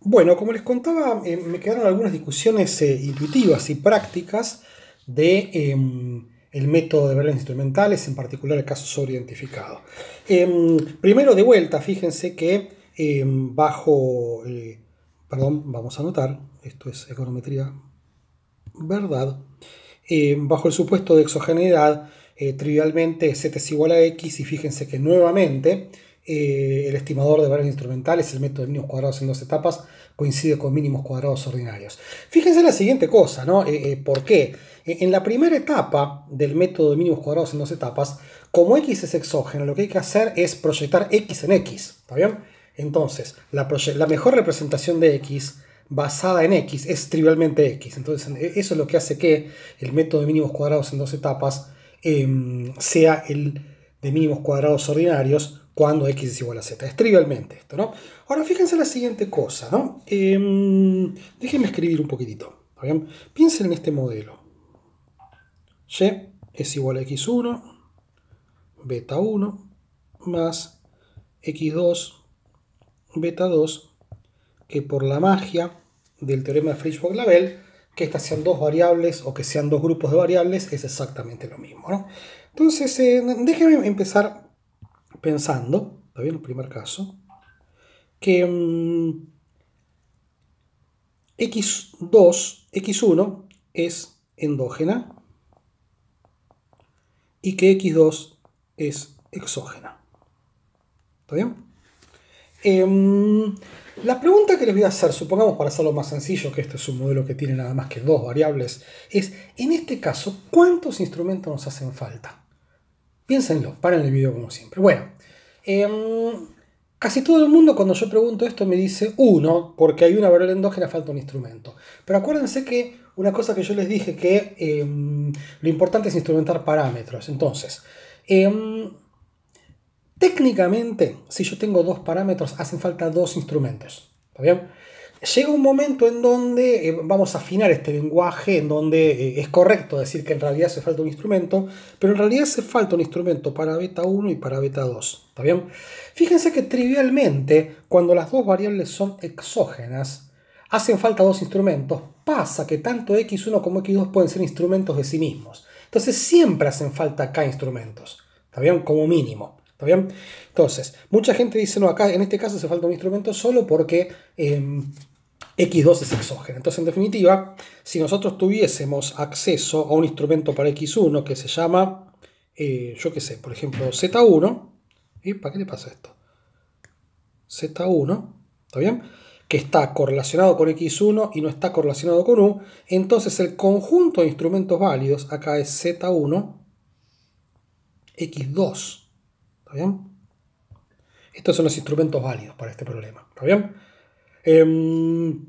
Bueno, como les contaba, eh, me quedaron algunas discusiones eh, intuitivas y prácticas de em, el método de ver instrumentales, en particular el caso sobreidentificado. Em, primero, de vuelta, fíjense que em, bajo, eh, perdón, vamos a anotar, esto es econometría, verdad, bajo el supuesto de exogeneidad, trivialmente z es igual a x y fíjense que nuevamente eh, el estimador de valores instrumentales, el método de mínimos cuadrados en dos etapas, coincide con mínimos cuadrados ordinarios. Fíjense la siguiente cosa, ¿no? Eh, eh, ¿Por qué? E, en la primera etapa del método de mínimos cuadrados en dos etapas, como x es exógeno, lo que hay que hacer es proyectar x en x, ¿está bien? Entonces, la mejor representación de x basada en x es trivialmente x. Entonces, e, eso es lo que hace que el método de mínimos cuadrados en dos etapas em, sea el de mínimos cuadrados ordinarios cuando x es igual a z. Es trivialmente esto, ¿no? Ahora fíjense la siguiente cosa, ¿no? Em, déjenme escribir un poquitito. Piensen en este modelo. Y es igual a x1, beta 1, más x2, beta 2, que por la magia del teorema de waugh label que estas sean dos variables o que sean dos grupos de variables, es exactamente lo mismo, ¿no? Entonces, eh, déjenme empezar pensando, está bien el primer caso, que x2, mm, x1 es endógena y que x2 es exógena. ¿Está bien? Em, la pregunta que les voy a hacer, supongamos para hacerlo más sencillo, que este es un modelo que tiene nada más que dos variables, es, en este caso, ¿cuántos instrumentos nos hacen falta? Piénsenlo, paren el video como siempre. Bueno, Em, casi todo el mundo cuando yo pregunto esto me dice uno, uh, porque hay una variable endógena, falta un instrumento. Pero acuérdense que una cosa que yo les dije, que em, lo importante es instrumentar parámetros. Entonces, em, técnicamente, si yo tengo dos parámetros, hacen falta dos instrumentos. ¿Está bien? llega un momento en donde eh, vamos a afinar este lenguaje, en donde eh, es correcto decir que en realidad hace falta un instrumento, pero en realidad hace falta un instrumento para beta 1 y para beta 2. Fíjense que trivialmente, cuando las dos variables son exógenas, hacen falta dos instrumentos. Pasa que tanto x1 como x2 pueden ser instrumentos de sí mismos. Entonces siempre hacen falta k instrumentos. ¿Está Como mínimo. ¿Está bien? Entonces, mucha gente dice, no, acá en este caso se falta un instrumento solo porque em, X2 es exógeno. Entonces, en definitiva, si nosotros tuviésemos acceso a un instrumento para X1 que se llama, eh, yo qué sé, por ejemplo, Z1, ¿y para qué le pasa esto? Z1, ¿está bien? que está correlacionado con X1 y no está correlacionado con U, entonces el conjunto de instrumentos válidos acá es Z1, X2, ¿Está bien? Estos son los instrumentos válidos para este problema. ¿Está bien? Em,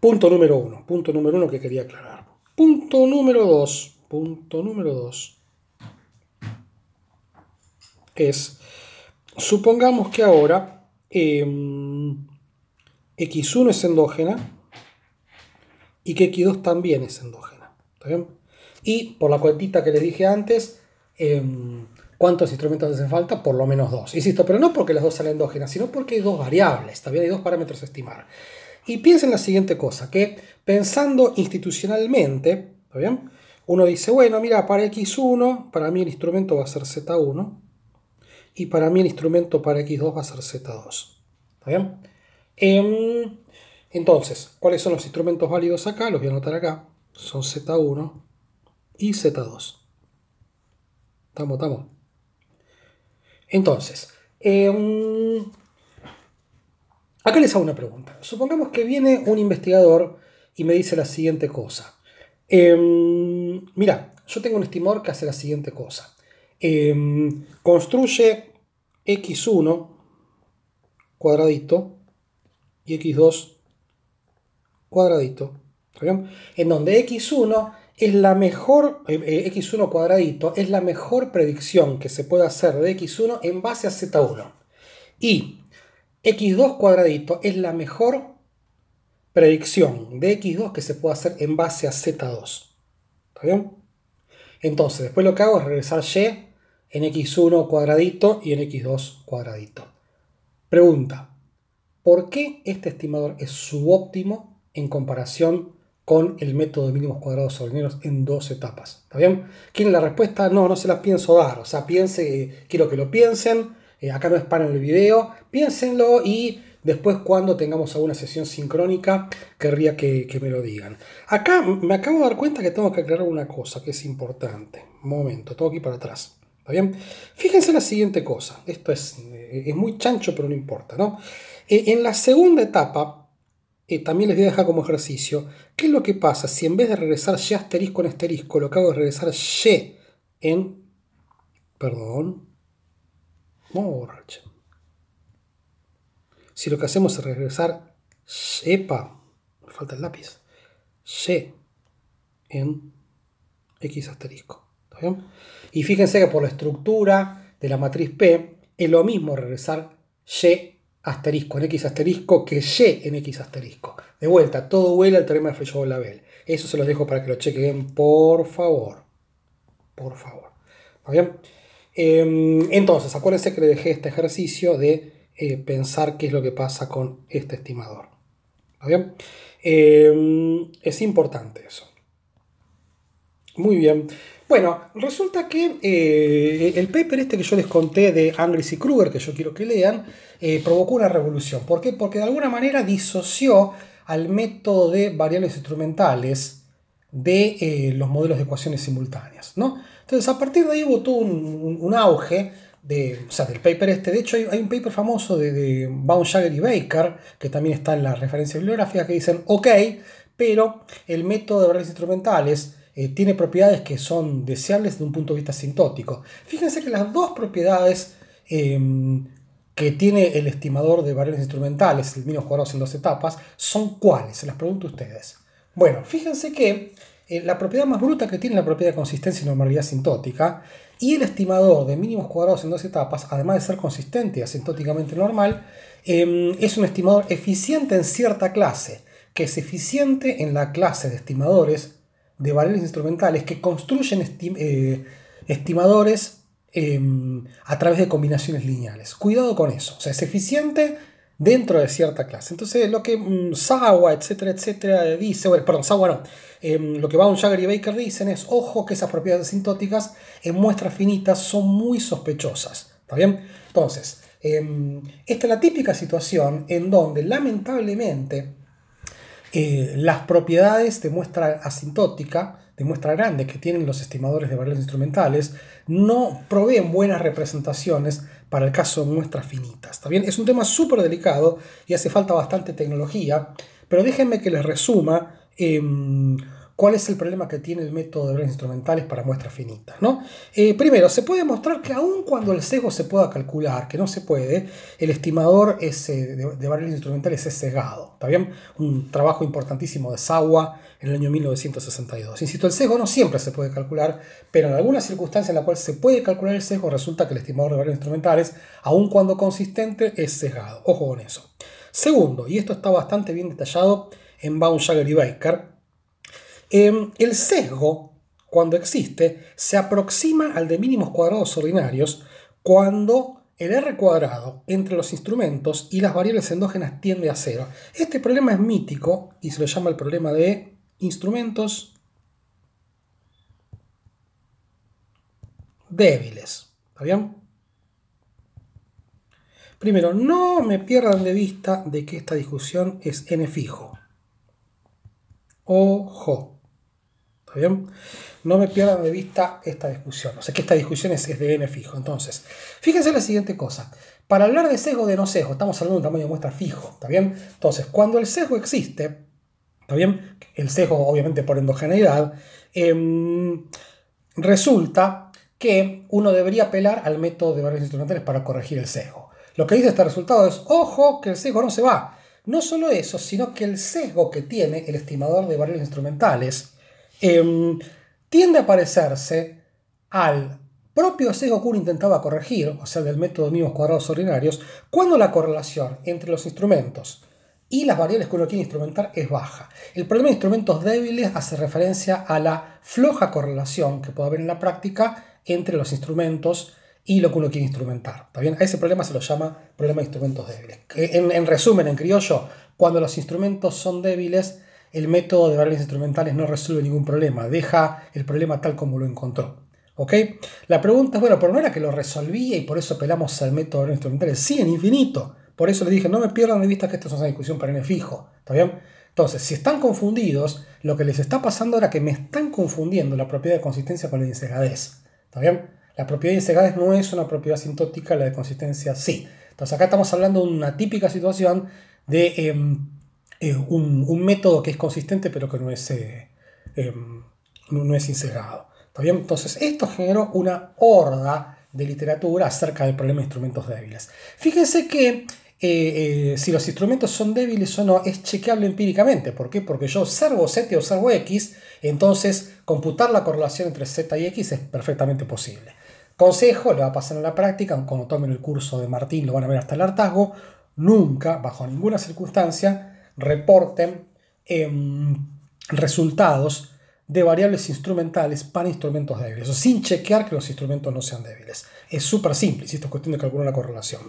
punto número uno. Punto número uno que quería aclarar. Punto número dos. Punto número dos. Es, supongamos que ahora em, X1 es endógena y que X2 también es endógena. ¿Está bien? Y por la cuentita que les dije antes, em, ¿Cuántos instrumentos hacen falta? Por lo menos dos. Insisto, pero no porque las dos salen endógenas, sino porque hay dos variables, también hay dos parámetros a estimar. Y piensen en la siguiente cosa, que pensando institucionalmente, ¿está bien? Uno dice, bueno, mira, para X1, para mí el instrumento va a ser Z1, y para mí el instrumento para X2 va a ser Z2. ¿Está bien? Em, entonces, ¿cuáles son los instrumentos válidos acá? Los voy a anotar acá. Son Z1 y Z2. Estamos, estamos. Entonces, eh, mm, acá les hago una pregunta. Supongamos que viene un investigador y me dice la siguiente cosa. Eh, mm, mira, yo tengo un estimador que hace la siguiente cosa. Eh, mm, construye x1 cuadradito y x2 cuadradito. En donde x1 es la mejor, eh, eh, x1 cuadradito, es la mejor predicción que se puede hacer de x1 en base a z1. Y x2 cuadradito es la mejor predicción de x2 que se puede hacer en base a z2. ¿Está bien? Entonces, después lo que hago es regresar y en x1 cuadradito y en x2 cuadradito. Pregunta, ¿por qué este estimador es subóptimo en comparación con el método de mínimos cuadrados ordinarios en dos etapas. ¿Está bien? ¿Quieren la respuesta? No, no se las pienso dar. O sea, piense, quiero que lo piensen. Eh, acá no es para el video. Piénsenlo y después cuando tengamos alguna sesión sincrónica querría que, me lo digan. Acá me acabo de dar cuenta que tengo que aclarar una cosa que es importante. Un momento, tengo aquí para atrás. ¿Está bien? Fíjense la siguiente cosa. Esto es, eh, es muy chancho, pero no importa, ¿no? Eh, en la segunda etapa, también les voy a dejar como ejercicio. ¿Qué es lo que pasa si en vez de regresar Y asterisco en asterisco, lo que hago es regresar Y en... Perdón. Vamos Si lo que hacemos es regresar... sepa me falta el lápiz. Y en X asterisco. Y fíjense que por la estructura de la matriz P es lo mismo regresar Y asterisco en X asterisco que Y en X asterisco. De vuelta, todo huele al teorema de Frijol-Label. Eso se los dejo para que lo chequen, por favor. Por favor. Em, entonces, acuérdense que le dejé este ejercicio de eh, pensar qué es lo que pasa con este estimador. ¿Está bien? Em, es importante eso. Muy bien. Bueno, resulta que eh, el paper este que yo les conté de Angris y Kruger, que yo quiero que lean, eh, provocó una revolución. ¿Por qué? Porque de alguna manera disoció al método de variables instrumentales de eh, los modelos de ecuaciones simultáneas. ¿no? Entonces, a partir de ahí hubo todo un, auge de, del paper este. De hecho, hay, un paper famoso de, de Jagger y Baker, que también está en la referencia bibliográfica, que dicen, ok, pero el método de variables instrumentales eh, tiene propiedades que son deseables desde un punto de vista sintótico. Fíjense que las dos propiedades em, que tiene el estimador de variables instrumentales, el mínimo cuadrados en dos etapas, son cuáles, se las pregunto a ustedes. Bueno, fíjense que eh, la propiedad más bruta que tiene la propiedad de consistencia y normalidad sintótica y el estimador de mínimos cuadrados en dos etapas, además de ser consistente y asintóticamente normal, em, es un estimador eficiente en cierta clase, que es eficiente en la clase de estimadores de valores instrumentales que construyen eh, estimadores eh, a través de combinaciones lineales. Cuidado con eso, o sea, es eficiente dentro de cierta clase. Entonces, lo que mm, Sawa, etcétera, etcétera, dice, bueno, perdón, Sawa no, em, lo que Baum, Jagger y Baker dicen es, ojo que esas propiedades asintóticas en muestras finitas son muy sospechosas, ¿está bien? Entonces, em, esta es la típica situación en donde, lamentablemente, eh, las propiedades de muestra asintótica, de muestra grande que tienen los estimadores de valores instrumentales, no proveen buenas representaciones para el caso de muestras finitas. Es un tema súper delicado y hace falta bastante tecnología, pero déjenme que les resuma. Em, cuál es el problema que tiene el método de variables instrumentales para muestras finitas. ¿no? Eh, primero, se puede mostrar que aun cuando el sesgo se pueda calcular, que no se puede, el estimador de, variables instrumentales es sesgado. También Un trabajo importantísimo de Sawa en el año 1962. Insisto, el sesgo no siempre se puede calcular, pero en algunas circunstancias en las cuales se puede calcular el sesgo, resulta que el estimador de variables instrumentales, aun cuando consistente, es sesgado. Ojo con eso. Segundo, y esto está bastante bien detallado en Baum, Jagger y Baker, Em, el sesgo, cuando existe, se aproxima al de mínimos cuadrados ordinarios cuando el R cuadrado entre los instrumentos y las variables endógenas tiende a cero. Este problema es mítico y se lo llama el problema de instrumentos débiles. ¿Está Primero, no me pierdan de vista de que esta discusión es n fijo. Ojo bien? No me pierdan de vista esta discusión. O sea que esta discusión es, de N fijo. Entonces, fíjense la siguiente cosa. Para hablar de sesgo de no sesgo, estamos hablando de un tamaño de muestra fijo. ¿Está bien? Entonces, cuando el sesgo existe, ¿está bien? El sesgo, obviamente, por endogeneidad, em, resulta que uno debería apelar al método de varios instrumentales para corregir el sesgo. Lo que dice este resultado es, ojo, que el sesgo no se va. No solo eso, sino que el sesgo que tiene el estimador de variables instrumentales Em, tiende a parecerse al propio sesgo que uno intentaba corregir, o sea, del método de mínimos cuadrados ordinarios, cuando la correlación entre los instrumentos y las variables que uno quiere instrumentar es baja. El problema de instrumentos débiles hace referencia a la floja correlación que puede haber en la práctica entre los instrumentos y lo que uno quiere instrumentar. A ese problema se lo llama problema de instrumentos débiles. Eh, en resumen, en criollo, cuando los instrumentos son débiles, el método de variables instrumentales no resuelve ningún problema, deja el problema tal como lo encontró. ¿Ok? La pregunta es, bueno, pero no era que lo resolvía y por eso apelamos al método de variables instrumentales. Sí, en infinito. Por eso les dije, no me pierdan de vista que esto es una discusión para n fijo. ¿Está bien? Entonces, si están confundidos, lo que les está pasando era que me están confundiendo la propiedad de consistencia con la de incegadez. ¿Está bien? La propiedad de incegadez no es una propiedad sintótica, la de consistencia sí. Entonces, acá estamos hablando de una típica situación de... Em, un, método que es consistente pero que no es, eh, em, no, es Entonces, esto generó una horda de literatura acerca del problema de instrumentos débiles. Fíjense que eh, eh, si los instrumentos son débiles o no es chequeable empíricamente. ¿Por qué? Porque yo observo Z y observo X, entonces computar la correlación entre Z y X es perfectamente posible. Consejo, lo va a pasar en la práctica, cuando tomen el curso de Martín lo van a ver hasta el hartazgo, nunca, bajo ninguna circunstancia, reporten em, resultados de variables instrumentales para instrumentos débiles, o sin chequear que los instrumentos no sean débiles. Es súper simple, esto es cuestión de calcular una correlación.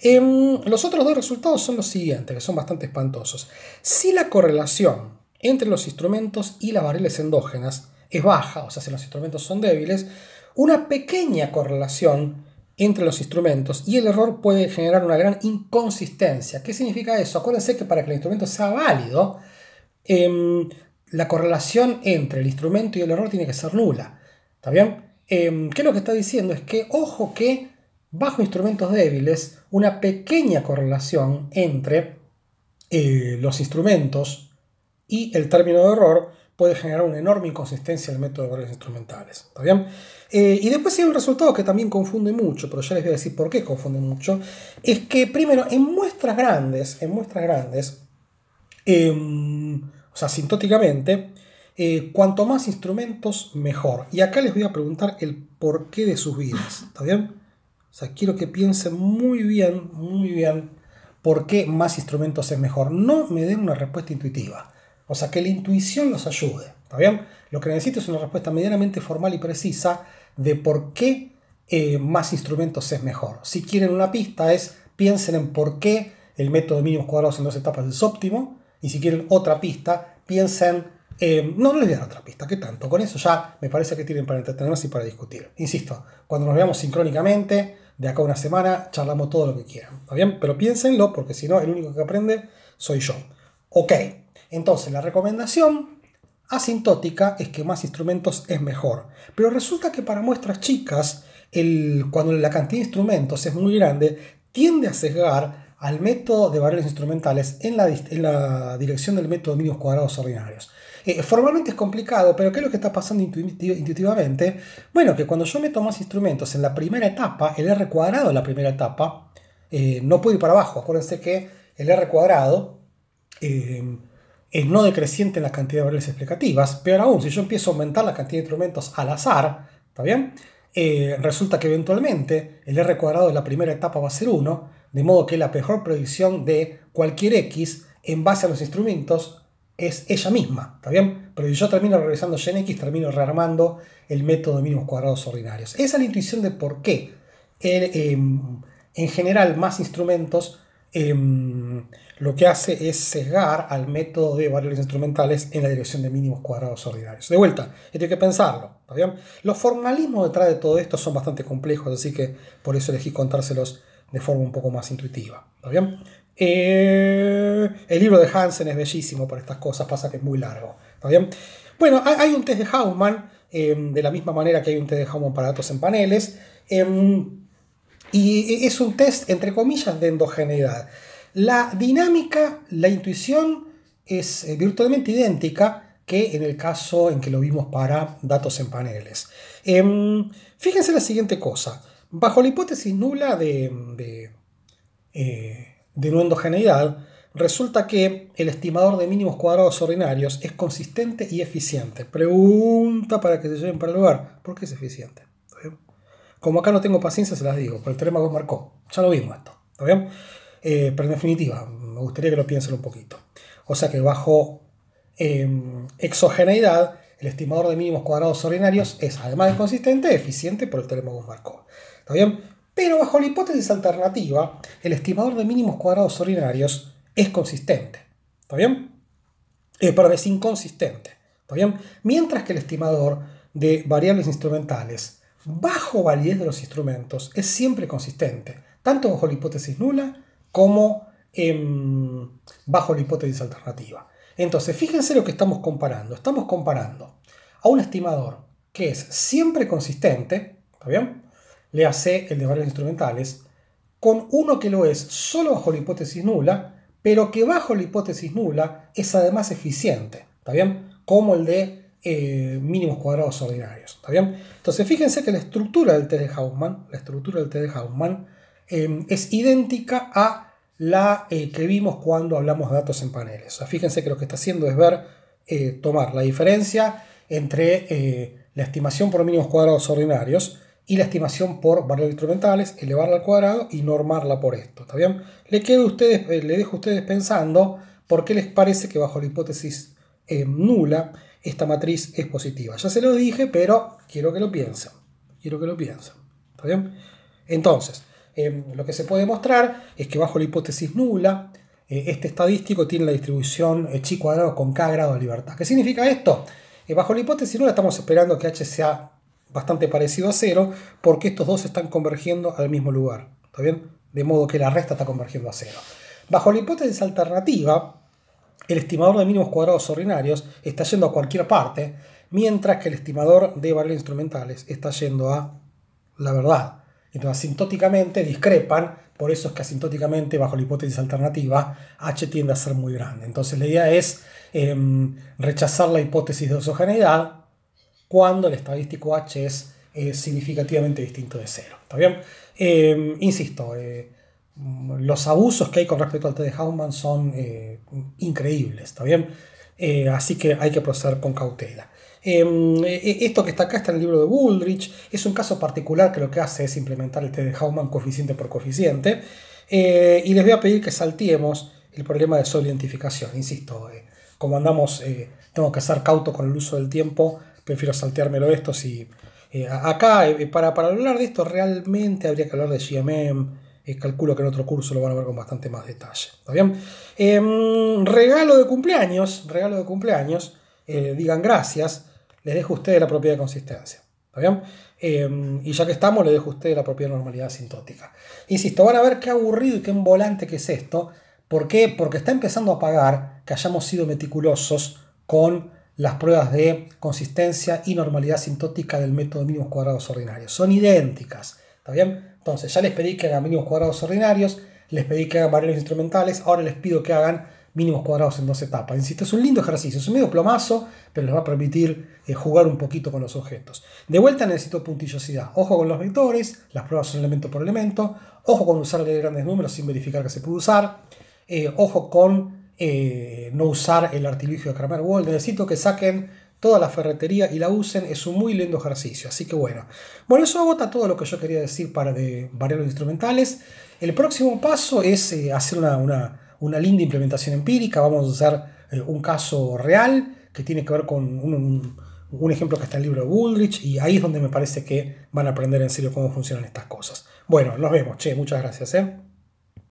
Em, los otros dos resultados son los siguientes, que son bastante espantosos. Si la correlación entre los instrumentos y las variables endógenas es baja, o sea, si los instrumentos son débiles, una pequeña correlación entre los instrumentos y el error puede generar una gran inconsistencia. ¿Qué significa eso? Acuérdense que para que el instrumento sea válido, em, la correlación entre el instrumento y el error tiene que ser nula. ¿Está bien? Em, ¿Qué es lo que está diciendo? Es que, ojo que bajo instrumentos débiles, una pequeña correlación entre eh, los instrumentos y el término de error puede generar una enorme inconsistencia en el método de valores instrumentales. ¿Está bien? Eh, y después hay un resultado que también confunde mucho, pero ya les voy a decir por qué confunde mucho. Es que primero, en muestras grandes, en muestras grandes, em, o sea, sintóticamente, eh, cuanto más instrumentos, mejor. Y acá les voy a preguntar el porqué de sus vidas. ¿Está bien? O sea, quiero que piensen muy bien, muy bien, por qué más instrumentos es mejor. No me den una respuesta intuitiva. O sea, que la intuición los ayude. ¿Está bien? Lo que necesito es una respuesta medianamente formal y precisa de por qué eh, más instrumentos es mejor. Si quieren una pista es piensen en por qué el método de mínimos cuadrados en dos etapas es óptimo. Y si quieren otra pista, piensen... Eh, no, les voy a dar otra pista, ¿qué tanto? Con eso ya me parece que tienen para entretenernos y para discutir. Insisto, cuando nos veamos sincrónicamente, de acá a una semana, charlamos todo lo que quieran. ¿Está bien? Pero piénsenlo, porque si no, el único que aprende soy yo. Ok, entonces, la recomendación asintótica es que más instrumentos es mejor. Pero resulta que para muestras chicas, cuando la cantidad de instrumentos es muy grande, tiende a sesgar al método de variables instrumentales en la, dirección del método de mínimos cuadrados ordinarios. Eh, formalmente es complicado, pero ¿qué es lo que está pasando intuitivamente? Bueno, que cuando yo meto más instrumentos en la primera etapa, el R cuadrado en la primera etapa, eh, no puede ir para abajo. Acuérdense que el R cuadrado eh, es no decreciente en la cantidad de variables explicativas. pero aún, si yo empiezo a aumentar la cantidad de instrumentos al azar, ¿está bien? Eh, resulta que eventualmente el r cuadrado de la primera etapa va a ser 1, de modo que la mejor predicción de cualquier x en base a los instrumentos es ella misma, ¿está Pero si yo termino revisando gen x, termino rearmando el método de mínimos cuadrados ordinarios. Esa es la intuición de por qué eh, eh, en general más instrumentos em, lo que hace es sesgar al método de variables instrumentales en la dirección de mínimos cuadrados ordinarios. De vuelta, esto hay que pensarlo. bien? Los formalismos detrás de todo esto son bastante complejos, así que por eso elegí contárselos de forma un poco más intuitiva. bien? Eh, el libro de Hansen es bellísimo para estas cosas, pasa que es muy largo. bien? Bueno, hay un test de Haumann, em, de la misma manera que hay un test de Haumann para datos en paneles. Em, y es un test, entre comillas, de endogeneidad. La dinámica, la intuición es eh, virtualmente idéntica que en el caso en que lo vimos para datos en paneles. Em, fíjense la siguiente cosa. Bajo la hipótesis nula de, eh, de, no endogeneidad, resulta que el estimador de mínimos cuadrados ordinarios es consistente y eficiente. Pregunta para que se lleven para el lugar. ¿Por qué es eficiente? Como acá no tengo paciencia, se las digo, Por el teorema que marcó. Ya lo vimos esto. ¿Está bien? Eh, pero en definitiva, me gustaría que lo piensen un poquito. O sea que bajo em, exogeneidad, el estimador de mínimos cuadrados ordinarios es, además de consistente, eficiente por el teorema de Markov. ¿Está bien? Pero bajo la hipótesis alternativa, el estimador de mínimos cuadrados ordinarios es consistente. ¿Está bien? Eh, pero es inconsistente. ¿Está bien? Mientras que el estimador de variables instrumentales bajo validez de los instrumentos es siempre consistente, tanto bajo la hipótesis nula como em, bajo la hipótesis alternativa. Entonces, fíjense lo que estamos comparando. Estamos comparando a un estimador que es siempre consistente, ¿está bien? Le hace el de valores instrumentales, con uno que lo es solo bajo la hipótesis nula, pero que bajo la hipótesis nula es además eficiente, ¿está bien? Como el de eh, mínimos cuadrados ordinarios, ¿está bien? Entonces, fíjense que la estructura del T de Hausmann, la estructura del T de Hausmann Em, es idéntica a la eh, que vimos cuando hablamos de datos en paneles. fíjense que lo que está haciendo es ver, eh, tomar la diferencia entre eh, la estimación por mínimos cuadrados ordinarios y la estimación por valores instrumentales, elevarla al cuadrado y normarla por esto. ¿Está bien? Le, quedo ustedes, le dejo a ustedes pensando por qué les parece que bajo la hipótesis nula esta matriz es positiva. Ya se lo dije, pero quiero que lo piensen. Quiero que lo piensen. ¿Está bien? Entonces, Em, lo que se puede mostrar es que bajo la hipótesis nula, eh, este estadístico tiene la distribución eh, chi cuadrado con k grado de libertad. ¿Qué significa esto? Eh, bajo la hipótesis nula estamos esperando que h sea bastante parecido a cero, porque estos dos están convergiendo al mismo lugar. ¿Está bien? De modo que la resta está convergiendo a cero. Bajo la hipótesis alternativa, el estimador de mínimos cuadrados ordinarios está yendo a cualquier parte, mientras que el estimador de valores instrumentales está yendo a la verdad. Entonces, asintóticamente discrepan, por eso es que asintóticamente, bajo la hipótesis alternativa, H tiende a ser muy grande. Entonces, la idea es em, rechazar la hipótesis de exogeneidad cuando el estadístico H es significativamente distinto de cero. ¿Está bien? Em, insisto, eh, los abusos que hay con respecto al T de Hauman son eh, increíbles. ¿Está eh, así que hay que proceder con cautela. Em, e, e, esto que está acá está en el libro de Bullrich, Es un caso particular que lo que hace es implementar el test de Hauman coeficiente por coeficiente. Eh, y les voy a pedir que salteemos el problema de identificación, Insisto, eh, como andamos, eh, tengo que ser cauto con el uso del tiempo. Prefiero salteármelo esto si... acá, para, hablar de esto, realmente habría que hablar de GMM, calculo que en otro curso lo van a ver con bastante más detalle. bien? Em, regalo de cumpleaños, regalo de cumpleaños, digan gracias les dejo a ustedes la propiedad de consistencia. ¿Está bien? Eh, y ya que estamos, le dejo a ustedes la propiedad de normalidad sintótica. Insisto, van a ver qué aburrido y qué volante que es esto. ¿Por qué? Porque está empezando a pagar que hayamos sido meticulosos con las pruebas de consistencia y normalidad sintótica del método de mínimos cuadrados ordinarios. Son idénticas. ¿Está bien? Entonces, ya les pedí que hagan mínimos cuadrados ordinarios, les pedí que hagan variables instrumentales, ahora les pido que hagan mínimos cuadrados en dos etapas. Insisto, es un lindo ejercicio, es un medio plomazo, pero les va a permitir eh, jugar un poquito con los objetos. De vuelta necesito puntillosidad. Ojo con los vectores, las pruebas son elemento por elemento. Ojo con usar grandes números sin verificar que se puede usar. Eh, ojo con eh, no usar el artilugio de Kramer Wall. Necesito que saquen toda la ferretería y la usen. Es un muy lindo ejercicio. Así que bueno. Bueno, eso agota todo lo que yo quería decir para de variables instrumentales. El próximo paso es hacer una una linda implementación empírica. Vamos a usar eh, un caso real que tiene que ver con un, ejemplo que está en el libro de Woolrich y ahí es donde me parece que van a aprender en serio cómo funcionan estas cosas. Bueno, nos vemos, che, muchas gracias. Eh.